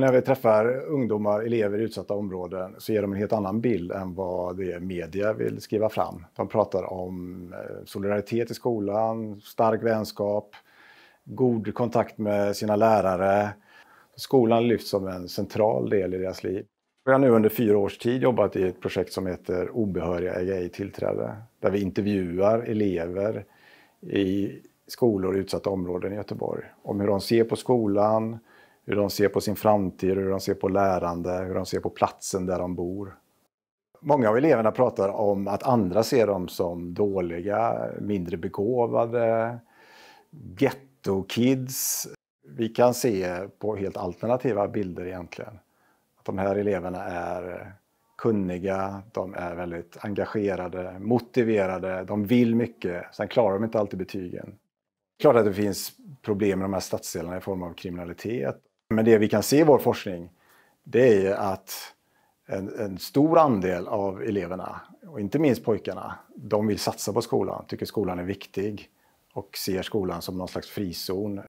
När vi träffar ungdomar, elever i utsatta områden så ger de en helt annan bild än vad det media vill skriva fram. De pratar om eh, solidaritet i skolan, stark vänskap, god kontakt med sina lärare. Skolan lyfts som en central del i deras liv. Vi har nu under fyra års tid jobbat i ett projekt som heter Obehöriga äga ej tillträde. Där vi intervjuar elever i skolor i utsatta områden i Göteborg om hur de ser på skolan, hur de ser på sin framtid, hur de ser på lärande, hur de ser på platsen där de bor. Många av eleverna pratar om att andra ser dem som dåliga, mindre begåvade, gettokids. Vi kan se på helt alternativa bilder egentligen. Att de här eleverna är kunniga, de är väldigt engagerade, motiverade, de vill mycket. Sen klarar de inte alltid betygen. Klart att det finns problem med de här stadsdelarna i form av kriminalitet. Men det vi kan se i vår forskning det är att en, en, stor andel av eleverna, och inte minst pojkarna, de vill satsa på skolan, tycker skolan är viktig och ser skolan som någon slags frizon.